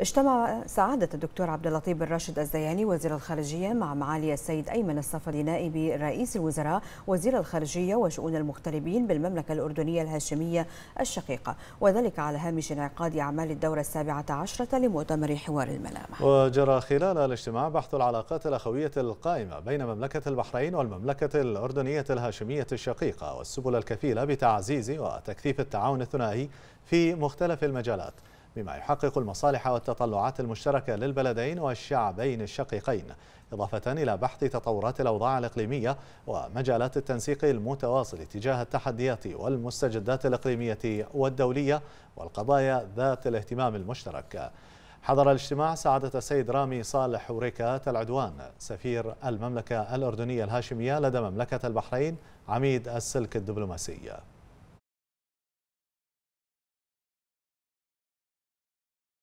اجتمع سعادة الدكتور عبد اللطيف بن راشد الزياني وزير الخارجية مع معالي السيد أيمن الصفدي نائب رئيس الوزراء وزير الخارجية وشؤون المغتربين بالمملكة الأردنية الهاشمية الشقيقة وذلك على هامش انعقاد أعمال الدورة السابعة عشرة لمؤتمر حوار الملامح وجرى خلال الاجتماع بحث العلاقات الأخوية القائمة بين مملكة البحرين والمملكة الأردنية الهاشمية الشقيقة والسبل الكفيلة بتعزيز وتكثيف التعاون الثنائي في مختلف المجالات بما يحقق المصالح والتطلعات المشتركة للبلدين والشعبين الشقيقين إضافة إلى بحث تطورات الأوضاع الإقليمية ومجالات التنسيق المتواصل تجاه التحديات والمستجدات الإقليمية والدولية والقضايا ذات الاهتمام المشترك حضر الاجتماع سعادة السيد رامي صالح وريكات العدوان سفير المملكة الأردنية الهاشمية لدى مملكة البحرين عميد السلك الدبلوماسي